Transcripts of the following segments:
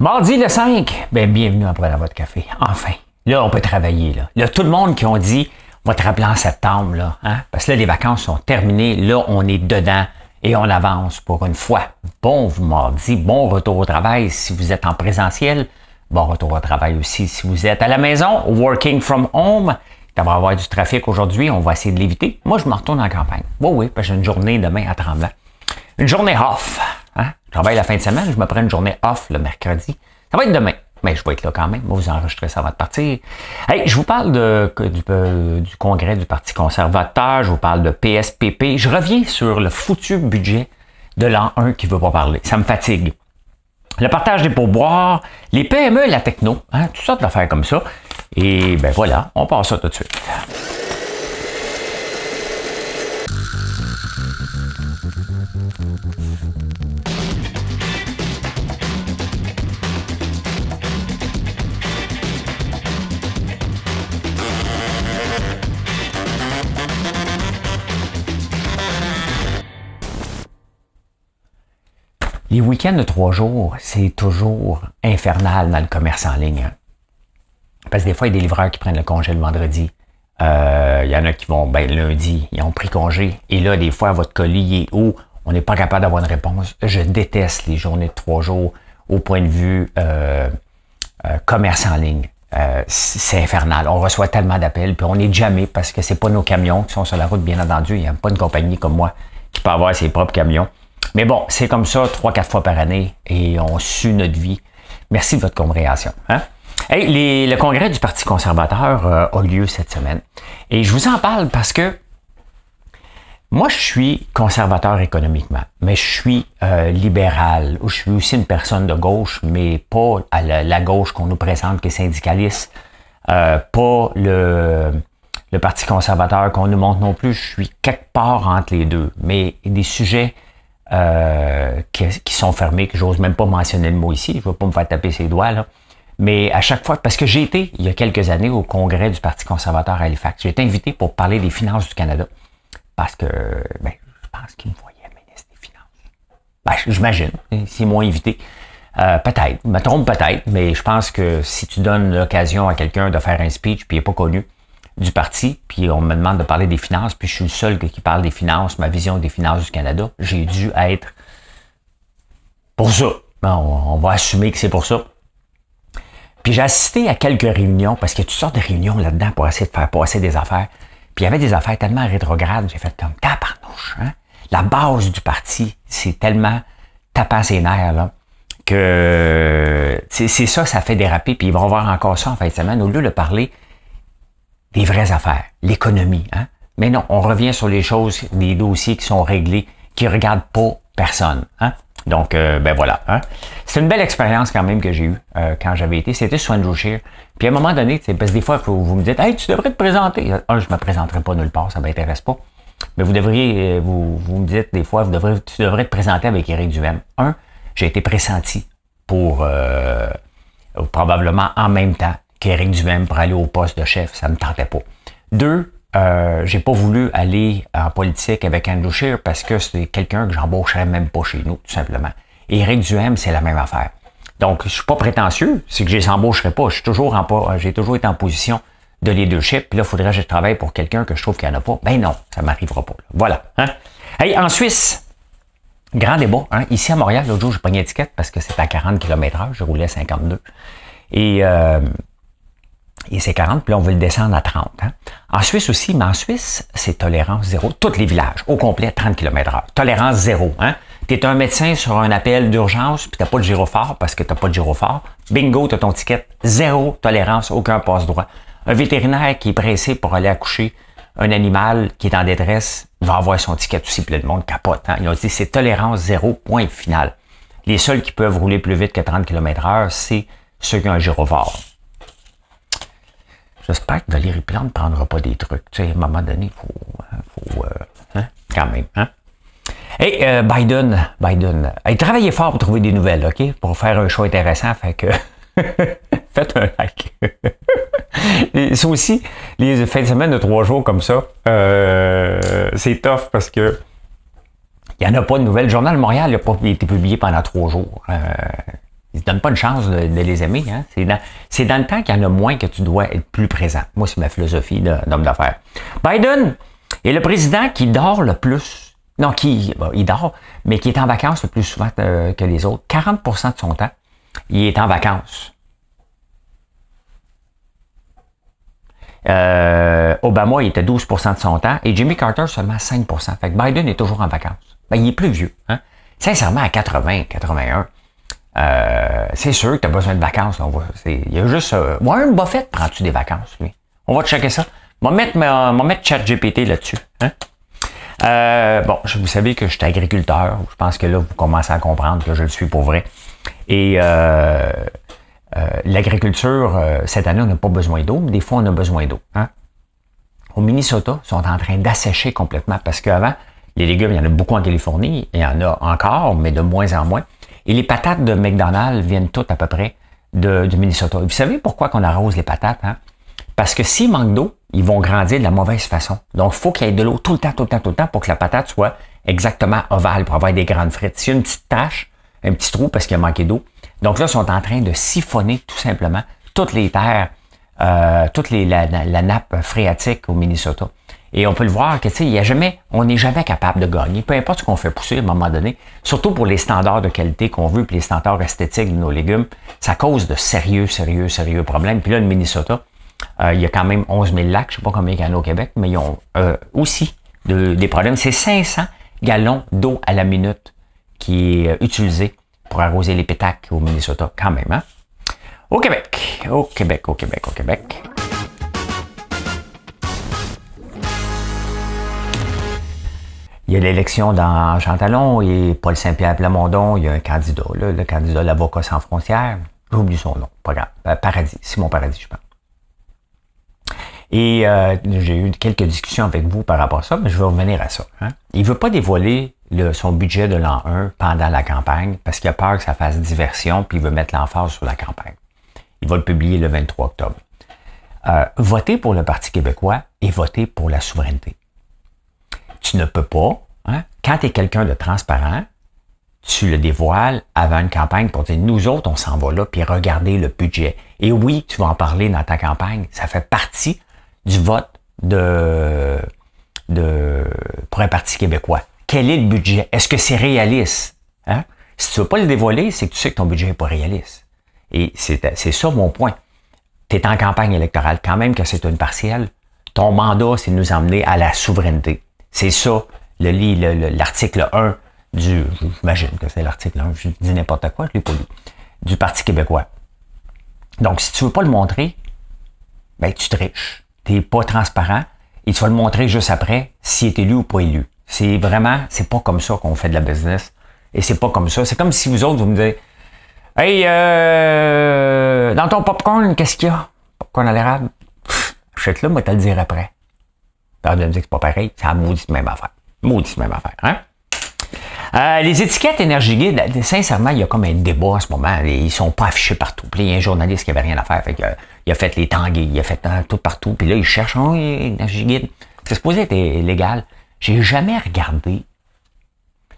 Mardi le 5, ben, bienvenue après la votre café. Enfin, là, on peut travailler. Là. tout le monde qui ont dit, on va te rappeler en septembre, là, hein, parce que là, les vacances sont terminées. Là, on est dedans et on avance pour une fois. Bon mardi, bon retour au travail si vous êtes en présentiel. Bon retour au travail aussi si vous êtes à la maison, working from home. Il va avoir du trafic aujourd'hui, on va essayer de l'éviter. Moi, je me retourne en campagne. Oui, oui, parce que j'ai une journée demain à Tremblant. Une journée off. Je travaille la fin de semaine, je me prends une journée off le mercredi. Ça va être demain. Mais je vais être là quand même. Moi, vous enregistrez ça va de partir. je vous parle euh, du, congrès du Parti conservateur. Je vous parle de PSPP. Je reviens sur le foutu budget de l'an 1 qui ne veut pas parler. Ça me fatigue. Le partage des pourboires, les PME, la techno, tout hein, toutes sortes d'affaires comme ça. Et ben voilà, on passe ça tout de suite. Les week-ends de trois jours, c'est toujours infernal dans le commerce en ligne. Hein. Parce que des fois, il y a des livreurs qui prennent le congé le vendredi. Euh, il y en a qui vont ben, lundi, ils ont pris congé. Et là, des fois, votre colis est haut, on n'est pas capable d'avoir une réponse. Je déteste les journées de trois jours au point de vue euh, euh, commerce en ligne. c'est infernal. On reçoit tellement d'appels, puis on n'est jamais parce que c'est pas nos camions qui sont sur la route, bien entendu. Il n'y a pas une compagnie comme moi qui peut avoir ses propres camions. Mais bon, c'est comme ça trois, quatre fois par année et on sue notre vie. Merci de votre compréhension. Hein? le congrès du Parti conservateur euh, a lieu cette semaine. Et je vous en parle parce que moi, je suis conservateur économiquement, mais je suis euh, libéral, je suis aussi une personne de gauche, mais pas la, gauche qu'on nous présente qui est syndicaliste, euh, pas le Parti conservateur qu'on nous montre non plus. Je suis quelque part entre les deux, mais des sujets euh, qui, sont fermés, que j'ose même pas mentionner le mot ici, je ne vais pas me faire taper ses doigts, là. Mais à chaque fois, parce que j'ai été, il y a quelques années, au congrès du Parti conservateur à Halifax, j'ai été invité pour parler des finances du Canada. Parce que, ben, je pense qu'ils me voyaient ministre des Finances. Ben, j'imagine, c'est hein, moins invité. Euh, peut-être, me trompe peut-être, mais je pense que si tu donnes l'occasion à quelqu'un de faire un speech puis il n'est pas connu, du parti, puis on me demande de parler des finances, puis je suis le seul qui parle des finances, ma vision des finances du Canada. J'ai dû être pour ça. Bon, on va assumer que c'est pour ça. Puis j'ai assisté à quelques réunions, parce qu'il y a toutes sortes de réunions là-dedans pour essayer de faire passer des affaires. Puis il y avait des affaires tellement rétrogrades, j'ai fait comme tabarnouche. Hein? La base du parti, c'est tellement tapant ses nerfs, là, que c'est ça, ça fait déraper. Puis ils vont voir encore ça en fin de semaine. Au lieu de parler des vraies affaires, l'économie. Hein? Mais non, on revient sur les choses, les dossiers qui sont réglés, qui ne regardent pas personne. Hein? Donc, euh, ben voilà. Hein? C'est une belle expérience quand même que j'ai eue euh, quand j'avais été. C'était sur Shear. Puis à un moment donné, parce que des fois, vous, me dites, hey, tu devrais te présenter. Un, ah, je ne me présenterai pas nulle part, ça ne m'intéresse pas. Mais vous devriez, euh, vous, vous me dites des fois, vous devriez, tu devrais te présenter avec Eric Duhem. Un, j'ai été pressenti pour probablement en même temps qu'Éric même pour aller au poste de chef. Ça ne me tentait pas. Deux, euh, j'ai pas voulu aller en politique avec Andrew Scheer parce que c'est quelqu'un que j'embaucherais même pas chez nous, tout simplement. Et Éric Duhem, c'est la même affaire. Donc, je suis pas prétentieux, c'est que je les embaucherais pas. Je toujours en j'ai toujours été en position de leadership. Puis là, il faudrait que je travaille pour quelqu'un que je trouve qu'il n'y en a pas. Ben non, ça m'arrivera pas. Voilà. Hein? Hey, en Suisse, grand débat. Hein? Ici à Montréal, l'autre jour, j'ai une étiquette parce que c'était à 40 km heure, je roulais à 52. Et euh, et c'est 40, puis là, on veut le descendre à 30. Hein. En Suisse aussi, mais en Suisse, c'est tolérance zéro. Tous les villages, au complet, 30 km heure. Tolérance zéro. Hein? Tu es un médecin sur un appel d'urgence, puis tu pas de gyrophare parce que tu pas de gyrophare. Bingo, tu as ton ticket. Zéro tolérance, aucun passe-droit. Un vétérinaire qui est pressé pour aller accoucher un animal qui est en détresse va avoir son ticket aussi, puis le monde capote. Hein? Ils ont dit c'est tolérance zéro, point final. Les seuls qui peuvent rouler plus vite que 30 km heure, c'est ceux qui ont un gyrophare. J'espère que Valérie Plante ne prendra pas des trucs. Tu sais, à un moment donné, il faut, hein, euh, hein, quand même. Hein? Hey, euh, Biden, Biden, travaillez fort pour trouver des nouvelles, OK? Pour faire un choix intéressant, fait que faites un like. c'est aussi, les fins de semaine de trois jours comme ça, euh, c'est tough parce que il n'y en a pas de nouvelles. Le Journal de Montréal n'a pas été publié pendant trois jours ne te pas une chance de, les aimer. Hein. C'est, dans, le temps qu'il y en a moins que tu dois être plus présent. Moi, c'est ma philosophie d'homme d'affaires. Biden est le président qui dort le plus. Non, qui il dort, mais qui est en vacances le plus souvent euh, que, les autres. 40 de son temps, il est en vacances. Euh, Obama, il était 12 de son temps et Jimmy Carter seulement 5 Fait que Biden est toujours en vacances. Ben, il est plus vieux. Hein. Sincèrement, à 80, 81, euh, c'est sûr que tu as besoin de vacances. Il y a juste. moi euh, un Buffett, prends-tu des vacances, lui? On va checker ça. On va mettre, ChatGPT là-dessus. Hein? Euh, bon, vous savez que je suis agriculteur. Je pense que là, vous commencez à comprendre que je le suis pour vrai. Et l'agriculture, cette année, on n'a pas besoin d'eau, mais des fois, on a besoin d'eau. Hein? Au Minnesota, ils sont en train d'assécher complètement parce qu'avant, les légumes, il y en a beaucoup en Californie, il y en a encore, mais de moins en moins. Et les patates de McDonald's viennent toutes à peu près de, du Minnesota. vous savez pourquoi qu'on arrose les patates? Hein? Parce que s'ils manquent d'eau, ils vont grandir de la mauvaise façon. Donc, il faut qu'il y ait de l'eau tout le temps, tout le temps, tout le temps pour que la patate soit exactement ovale, pour avoir des grandes frites. S'il y a une petite tache, un petit trou parce qu'il a manqué d'eau. Donc là, ils sont en train de siphonner tout simplement toutes les terres, euh, toute la nappe phréatique au Minnesota. Et on peut le voir que, tu sais, il a jamais, on n'est jamais capable de gagner, peu importe ce qu'on fait pousser à un moment donné, surtout pour les standards de qualité qu'on veut, puis les standards esthétiques de nos légumes, ça cause de sérieux, sérieux, sérieux problèmes. Puis là, le Minnesota, euh, il y a quand même 11 000 lacs, je sais pas combien il y en a au Québec, mais ils ont euh, aussi des problèmes. C'est 500 gallons d'eau à la minute qui est euh, utilisée pour arroser les pétacles au Minnesota, quand même. Hein? Au Québec, au Québec, au Québec, au Québec. il y a l'élection dans Chantalon et Paul Saint-Pierre Plamondon, il y a un candidat, le candidat l'avocat sans frontières. J'ai oublié son nom, pas grave. Euh, Paradis, Simon Paradis, je pense. Et euh, j'ai eu quelques discussions avec vous par rapport à ça, mais je vais revenir à ça. Hein. Il ne veut pas dévoiler le, son budget de l'an 1 pendant la campagne parce qu'il a peur que ça fasse diversion, puis il veut mettre l'emphase sur la campagne. Il va le publier le 23 octobre. Euh, votez pour le Parti québécois et votez pour la souveraineté tu ne peux pas. Hein? Quand tu es quelqu'un de transparent, tu le dévoiles avant une campagne pour dire nous autres, on s'en va là, puis regardez le budget. Et oui, tu vas en parler dans ta campagne. Ça fait partie du vote de, de pour un parti québécois. Quel est le budget? Est-ce que c'est réaliste? Hein? Si tu ne veux pas le dévoiler, c'est que tu sais que ton budget n'est pas réaliste. Et c'est ça mon point. Tu es en campagne électorale, quand même que c'est une partielle, ton mandat, c'est nous emmener à la souveraineté. C'est ça, le lit, l'article 1 du, j'imagine que c'est l'article 1, je dis n'importe quoi, je l'ai pas du Parti québécois. Donc, si tu veux pas le montrer, ben, tu triches. Tu n'es pas transparent et tu vas le montrer juste après s'il est élu ou pas élu. C'est vraiment, c'est pas comme ça qu'on fait de la business. Et c'est pas comme ça. C'est comme si vous autres, vous me disiez, Hey, euh, dans ton popcorn, qu'est-ce qu'il y a? Popcorn à l'érable? Achète-le, moi, te le dire après de me dire que c'est pas pareil, c'est maudit de même affaire. Maudite même affaire, hein? euh, les étiquettes énergie guide, sincèrement, il y a comme un débat en ce moment. Ils sont pas affichés partout. Puis il y a un journaliste qui avait rien à faire. Euh, il a fait les tanguis, il a fait hein, tout partout. Puis là, il cherche oh, énergie guide. C'est supposé être légal. J'ai jamais regardé.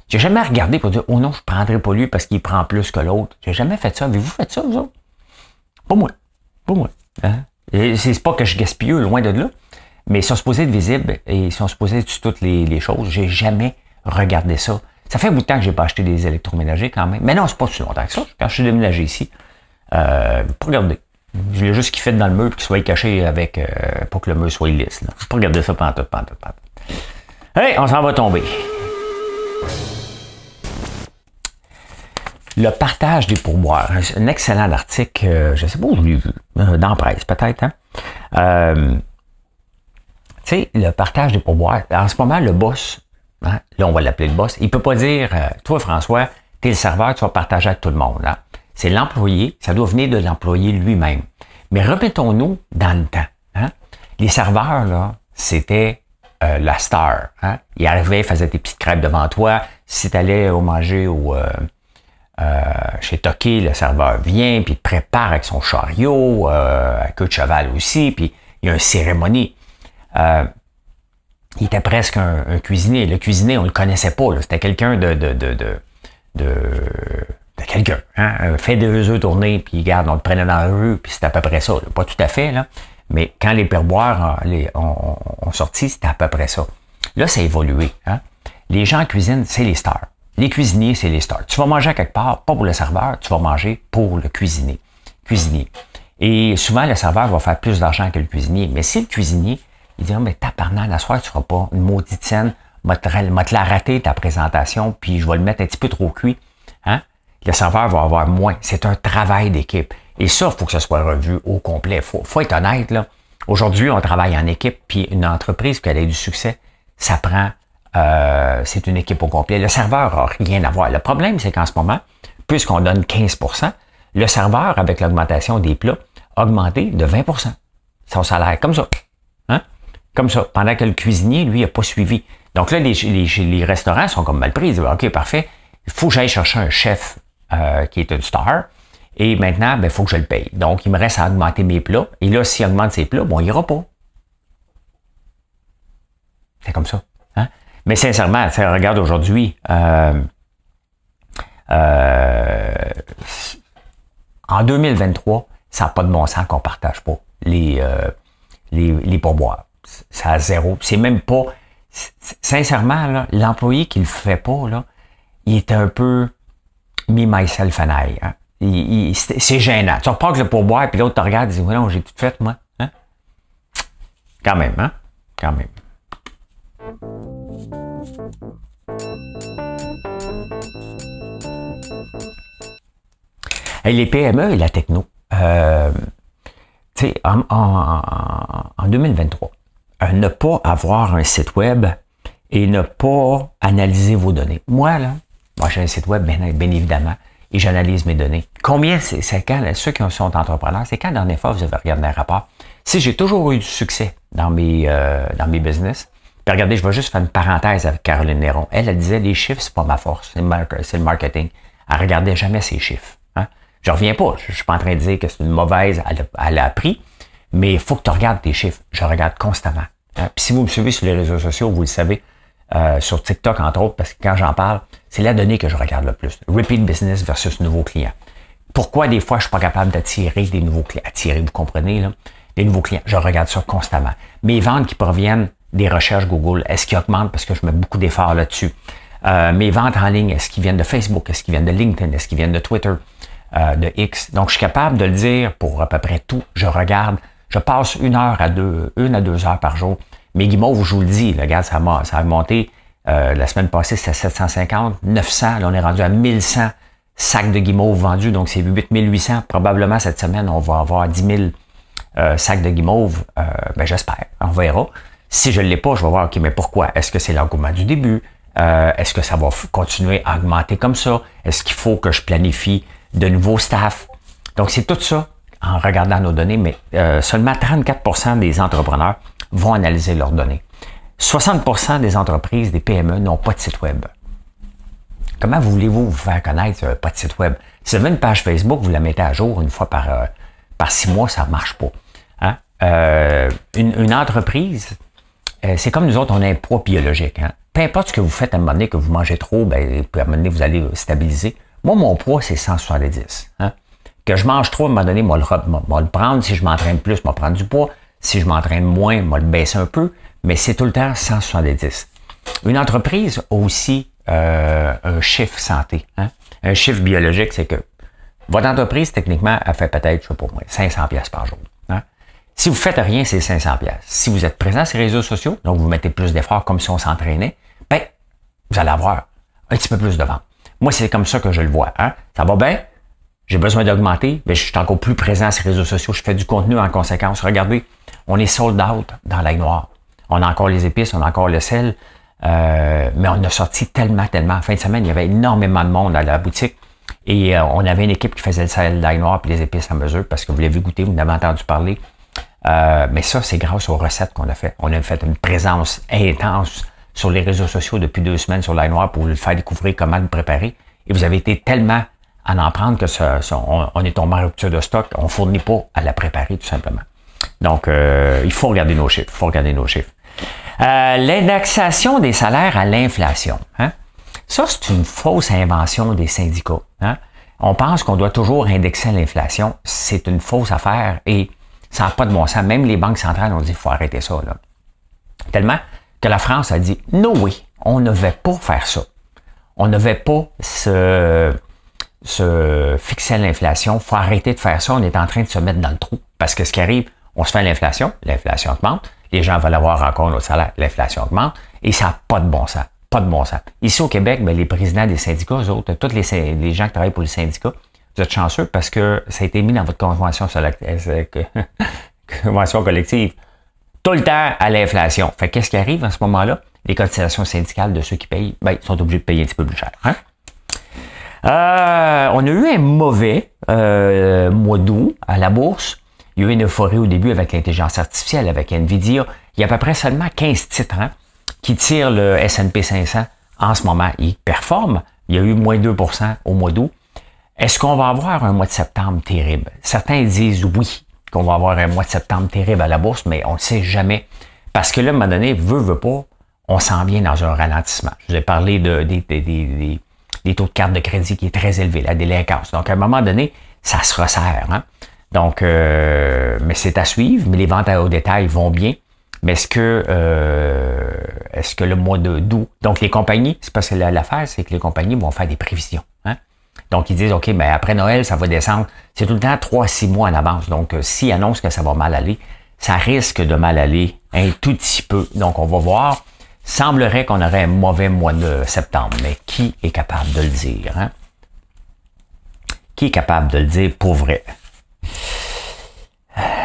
J'ai jamais regardé pour dire Oh non, je prendrai pas lui parce qu'il prend plus que l'autre. J'ai jamais fait ça. Mais vous faites ça, vous autres? Pas moi. Pas moi. C'est pas que je gaspille, loin de là. Mais ils sont supposés être visibles et ils sont supposés être sur toutes les, les choses. J'ai jamais regardé ça. Ça fait un bout de temps que j'ai pas acheté des électroménagers quand même. Mais non, c'est pas si longtemps que ça. Quand je suis déménagé ici, euh, pas regardé. Je l'ai juste fait dans le mur pour qu'il soit caché avec, euh, pour que le mur soit lisse. Là. Pas regarder ça pendant tout, pendant tout, pendant Hey, on s'en va tomber. Le partage des pourboires. Un excellent article, je euh, je sais pas où je l'ai vu, euh, dans presse peut-être. Hein. Tu sais, le partage des pourboires. En ce moment, le boss, hein, là, on va l'appeler le boss, il peut pas dire, euh, toi, François, tu es le serveur, tu vas partager avec tout le monde. là hein. C'est l'employé, ça doit venir de l'employé lui-même. Mais répétons nous dans le temps. Hein. Les serveurs, là, c'était euh, la star. Ils Il arrivait, faisait des petites crêpes devant toi. Si tu allais au manger euh, chez Toki, le serveur vient, puis te prépare avec son chariot, à queue de cheval aussi, puis il y a une cérémonie. Euh, il était presque un, un, cuisinier. Le cuisinier, on le connaissait pas. C'était quelqu'un de, de, de, de, quelqu'un. Hein? Euh, fait deux œufs tournés, puis garde, on le prenait dans la rue, puis c'était à peu près ça. Pas tout à fait, là. Mais quand les perboires les, ont, sorti, c'était à peu près ça. Là, ça a évolué. Hein. Les gens en cuisine, c'est les stars. Les cuisiniers, c'est les stars. Tu vas manger à quelque part, pas pour le serveur, tu vas manger pour le cuisinier. Cuisinier. Et souvent, le serveur va faire plus d'argent que le cuisinier. Mais si le cuisinier il dit, ah, mais tabarnak, la soirée, tu feras pas une maudite scène, m'a te la rater, ta présentation, puis je vais le mettre un petit peu trop cuit. Hein? Le serveur va avoir moins. C'est un travail d'équipe. Et ça, il faut que ce soit revu au complet. Il faut, faut, être honnête. Là. Aujourd'hui, on travaille en équipe, puis une entreprise, qui elle a du succès, ça prend. Euh, c'est une équipe au complet. Le serveur n'a rien à voir. Le problème, c'est qu'en ce moment, puisqu'on donne 15 le serveur, avec l'augmentation des plats, a augmenté de 20 son salaire, comme ça. Comme ça, pendant que le cuisinier, lui, n'a pas suivi. Donc là, les, restaurants sont comme mal pris. OK, parfait, il faut que j'aille chercher un chef euh, qui est une star. Et maintenant, il ben, faut que je le paye. Donc, il me reste à augmenter mes plats. Et là, s'il augmente ses plats, bon, il n'ira pas. C'est comme ça. Hein? Mais sincèrement, regarde aujourd'hui, euh, euh, en 2023, ça n'a pas de bon sens qu'on ne partage pas les, euh, les, les pourboires ça à zéro. C'est même pas. Sincèrement, l'employé qui le fait pas, là, il est un peu me, myself and hein. I. c'est gênant. Tu repars que le pourboire, puis l'autre te regarde et dit, oui, non, j'ai tout fait, moi. Hein.» Quand même, hein? Quand même. Et les PME et la techno. Euh, tu sais, en 2023, ne pas avoir un site web et ne pas analyser vos données. Moi, là, moi j'ai un site web, bien, évidemment, et j'analyse mes données. Combien, c'est quand, ceux qui sont entrepreneurs, c'est quand dans les fois vous avez regardé un rapport? Si j'ai toujours eu du succès dans mes, euh, dans mes business, puis regardez, je vais juste faire une parenthèse avec Caroline Néron. Elle, elle disait, les chiffres, c'est pas ma force, c'est le, marketing. Elle regardait jamais ses chiffres. Hein? Je reviens pas, je, ne suis pas en train de dire que c'est une mauvaise, elle, elle a appris, mais il faut que tu regardes tes chiffres. Je regarde constamment. Hein? Puis si vous me suivez sur les réseaux sociaux, vous le savez, euh, sur TikTok entre autres, parce que quand j'en parle, c'est la donnée que je regarde le plus. Repeat business versus nouveaux clients. Pourquoi des fois je suis pas capable d'attirer des nouveaux clients? Attirer, vous comprenez, là? Des nouveaux clients. Je regarde ça constamment. Mes ventes qui proviennent des recherches Google, est-ce qu'ils augmentent parce que je mets beaucoup d'efforts là-dessus? Euh, mes ventes en ligne, est-ce qu'ils viennent de Facebook? Est-ce qu'ils viennent de LinkedIn? Est-ce qu'ils viennent de Twitter? Euh, de X? Donc, je suis capable de le dire pour à peu près tout. Je regarde je passe une heure à deux, une à deux heures par jour. Mes guimauves, je vous le dis, le ça a, ça a monté. Euh, la semaine passée, c'était 750, 900. Là, on est rendu à 1100 sacs de guimauves vendus. Donc, c'est 8800. Probablement, cette semaine, on va avoir 10 000 euh, sacs de guimauve. Euh, ben, j'espère. On verra. Si je ne l'ai pas, je vais voir, OK, mais pourquoi? Est-ce que c'est l'engouement du début? Euh, est-ce que ça va continuer à augmenter comme ça? Est-ce qu'il faut que je planifie de nouveaux staffs? Donc, c'est tout ça en regardant nos données, mais euh, seulement 34 des entrepreneurs vont analyser leurs données. 60 des entreprises, des PME, n'ont pas de site Web. Comment voulez-vous vous faire connaître euh, pas de site Web? Si vous avez une page Facebook, vous la mettez à jour une fois par, euh, par six mois, ça ne marche pas. Hein? Une, entreprise, c'est comme nous autres, on a un poids biologique. Hein. Peu importe ce que vous faites à un moment donné, que vous mangez trop, ben, à un moment donné, vous allez stabiliser. Moi, mon poids, c'est 170. Hein? Que je mange trop, à un moment donné, moi le, le prendre. Si je m'entraîne plus, vais prendre du poids. Si je m'entraîne moins, moi le baisser un peu. Mais c'est tout le temps 170. Une entreprise a aussi euh, un chiffre santé. Hein. Un chiffre biologique, c'est que votre entreprise, techniquement, a fait peut-être, je sais pas moi, 500 pièces par jour. Hein. Si vous faites rien, c'est 500 pièces. Si vous êtes présent sur les réseaux sociaux, donc vous mettez plus d'efforts comme si on s'entraînait, ben, vous allez avoir un petit peu plus de ventes. Moi, c'est comme ça que je le vois. Hein. Ça va bien? j'ai besoin d'augmenter, mais je suis encore plus présent sur les réseaux sociaux, je fais du contenu en conséquence. Regardez, on est sold out dans l'ail noir. On a encore les épices, on a encore le sel, euh, mais on a sorti tellement, tellement. fin de semaine, il y avait énormément de monde à la boutique et euh, on avait une équipe qui faisait le sel, l'ail noir et les épices à mesure parce que vous l'avez goûté, vous en entendu parler. Euh, mais ça, c'est grâce aux recettes qu'on a fait. On a fait une présence intense sur les réseaux sociaux depuis deux semaines sur l'ail noir pour vous faire découvrir comment le préparer. Et vous avez été tellement à en prendre que ça, on, est tombé en rupture de stock, on ne fournit pas à la préparer tout simplement. Donc, euh, il faut regarder nos chiffres. Il faut regarder nos chiffres. Euh, l'indexation des salaires à l'inflation. Hein? Ça, c'est une fausse invention des syndicats. Hein? On pense qu'on doit toujours indexer l'inflation. C'est une fausse affaire et ça n'a pas de bon sens. Même les banques centrales ont dit qu'il faut arrêter ça. Là. Tellement que la France a dit, non, oui, on ne va pas faire ça. On ne va pas se se fixer à l'inflation. faut arrêter de faire ça. On est en train de se mettre dans le trou. Parce que ce qui arrive, on se fait l'inflation, l'inflation augmente, les gens veulent avoir encore notre salaire, l'inflation augmente, et ça n'a pas de bon sens. Pas de bon sens. Ici au Québec, ben les présidents des syndicats, eux autres, tous les, gens qui travaillent pour les syndicats, vous êtes chanceux parce que ça a été mis dans votre convention, euh, convention collective tout le temps à l'inflation. Fait qu'est-ce qui arrive en ce moment-là? Les cotisations syndicales de ceux qui payent, ben, ils sont obligés de payer un petit peu plus cher. Hein? Euh, on a eu un mauvais euh, mois d'août à la bourse. Il y a eu une euphorie au début avec l'intelligence artificielle, avec Nvidia. Il y a à peu près seulement 15 titres hein, qui tirent le S&P 500 en ce moment. ils performent. Il y a eu moins 2 au mois d'août. Est-ce qu'on va avoir un mois de septembre terrible? Certains disent oui, qu'on va avoir un mois de septembre terrible à la bourse, mais on ne sait jamais. Parce que là, à un moment donné, veut, veut pas, on s'en vient dans un ralentissement. Je vous ai parlé de, des, des, des taux de carte de crédit qui est très élevé, la délinquance. Donc, à un moment donné, ça se resserre. Hein. Donc, euh, mais c'est à suivre. Mais les ventes au détail vont bien. Mais est-ce que, euh, est-ce que le mois de d'août, donc les compagnies, c'est parce que l'affaire, c'est que les compagnies vont faire des prévisions. Hein. Donc, ils disent, OK, mais ben, après Noël, ça va descendre. C'est tout le temps 3-6 mois en avance. Donc, euh, s'ils annoncent que ça va mal aller, ça risque de mal aller un tout petit peu. Donc, on va voir. Semblerait qu'on aurait un mauvais mois de septembre, mais qui est capable de le dire? Hein? Qui est capable de le dire pour vrai?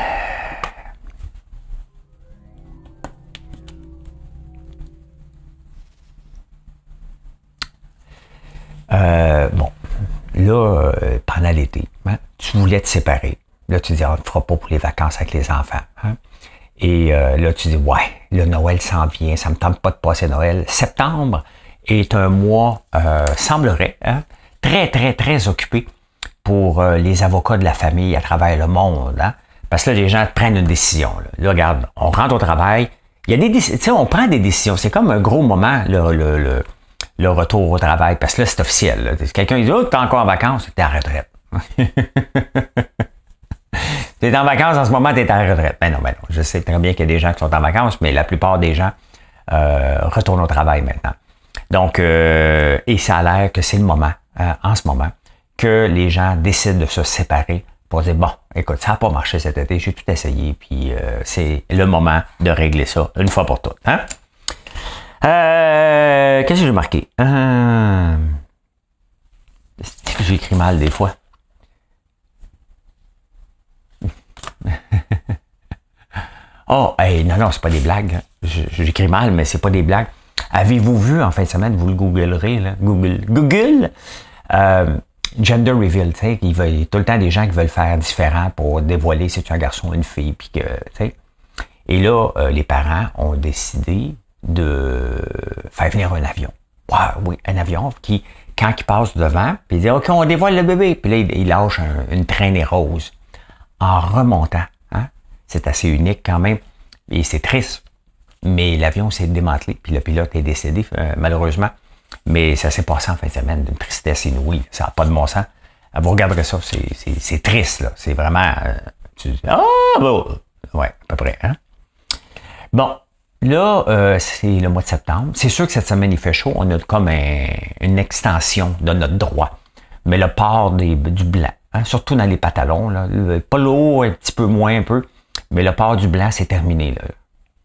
Euh, bon, là, euh, pendant l'été, hein, tu voulais te séparer. Là, tu dis, on ne fera pas pour les vacances avec les enfants. Hein? Et euh, là, tu dis, ouais, le Noël s'en vient, ça me tente pas de passer Noël. Septembre est un mois, euh, semblerait, hein, très, très, très occupé pour euh, les avocats de la famille à travers le monde. Hein. parce que là, les gens prennent une décision. Là, regarde, on rentre au travail. Il y a des décisions, on prend des décisions. C'est comme un gros moment, le, le, retour au travail, parce que là, c'est officiel. Quelqu'un dit, oh, t'es encore en vacances, t'es en retraite. tu en vacances en ce moment, tu es en retraite. Ben non, ben non. Je sais très bien qu'il y a des gens qui sont en vacances, mais la plupart des gens euh, retournent au travail maintenant. Donc, euh, et ça a l'air que c'est le moment, euh, en ce moment, que les gens décident de se séparer pour dire, bon, écoute, ça n'a pas marché cet été, j'ai tout essayé, puis c'est le moment de régler ça une fois pour toutes. Hein? Qu'est-ce que j'ai marqué? J'écris mal des fois. oh, non, non, c'est pas des blagues. J'écris mal, mais c'est pas des blagues. Avez-vous vu en fin de semaine, vous le googlerez, Google, Google, euh, gender reveal, tu sais, il, y a tout le temps des gens qui veulent faire différent pour dévoiler si tu es un garçon ou une fille, puis Et là, euh, les parents ont décidé de faire venir un avion. oui, un avion qui, quand il passe devant, puis il dit, OK, on dévoile le bébé, puis là, il, lâche une traînée rose en remontant. Hein? C'est assez unique quand même et c'est triste. Mais l'avion s'est démantelé, puis le pilote est décédé, euh, malheureusement. Mais ça s'est passé en fin de semaine d'une tristesse inouïe. Ça n'a pas de bon sens. Ah, vous regarderez ça, c'est triste, là. C'est vraiment. Euh, ah, Ouais, à peu près, hein? Bon, là, euh, c'est le mois de septembre. C'est sûr que cette semaine, il fait chaud. On a comme une extension de notre droit. Mais le port du blanc, Hein, surtout dans les pantalons. Le polo, un petit peu moins, un peu. Mais le port du blanc, c'est terminé.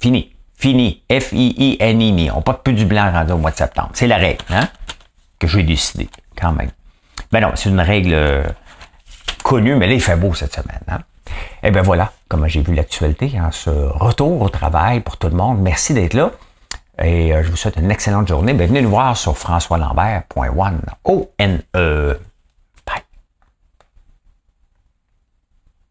Fini. Fini. F-I-I-N-I. On porte plus du blanc rendu au mois de septembre. C'est la règle hein, que j'ai décidé, quand même. Mais ben non, c'est une règle euh, connue, mais là, il fait beau cette semaine. Hein? Eh bien voilà, comme j'ai vu l'actualité en hein, ce retour au travail pour tout le monde. Merci d'être là. Et euh, je vous souhaite une excellente journée. Ben, venez nous voir sur françoislambert.one. O-N-E. E.